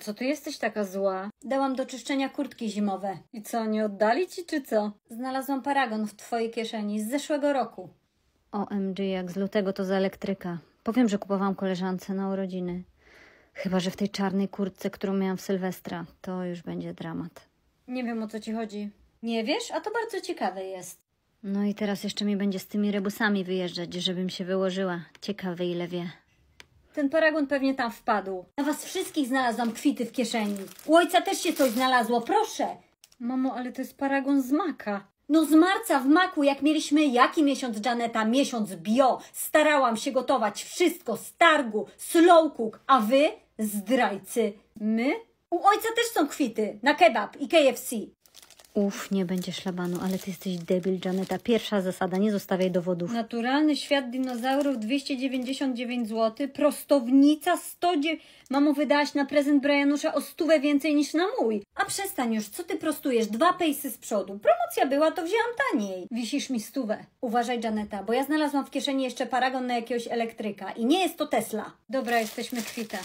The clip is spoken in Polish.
Co ty jesteś taka zła? Dałam do czyszczenia kurtki zimowe. I co, nie oddali ci czy co? Znalazłam paragon w twojej kieszeni z zeszłego roku. OMG, jak z lutego to za elektryka. Powiem, że kupowałam koleżance na urodziny. Chyba, że w tej czarnej kurtce, którą miałam w Sylwestra. To już będzie dramat. Nie wiem, o co ci chodzi. Nie wiesz? A to bardzo ciekawe jest. No i teraz jeszcze mi będzie z tymi rebusami wyjeżdżać, żebym się wyłożyła. Ciekawe, ile wie. Ten paragon pewnie tam wpadł. Na was wszystkich znalazłam kwity w kieszeni. U ojca też się coś znalazło, proszę. Mamo, ale to jest paragon z maka. No z marca w maku, jak mieliśmy jaki miesiąc, Janeta? Miesiąc bio. Starałam się gotować wszystko z targu, slow cook, a wy zdrajcy. My? U ojca też są kwity na kebab i KFC. Uf, nie będzie szlabanu, ale ty jesteś debil, Janeta. Pierwsza zasada, nie zostawiaj dowodów. Naturalny świat dinozaurów 299 zł, prostownica 100... Mamo, wydałaś na prezent Brianusza o stówę więcej niż na mój. A przestań już, co ty prostujesz? Dwa pejsy z przodu. Promocja była, to wzięłam taniej. Wisisz mi stówę. Uważaj, Janeta, bo ja znalazłam w kieszeni jeszcze paragon na jakiegoś elektryka i nie jest to Tesla. Dobra, jesteśmy kwita.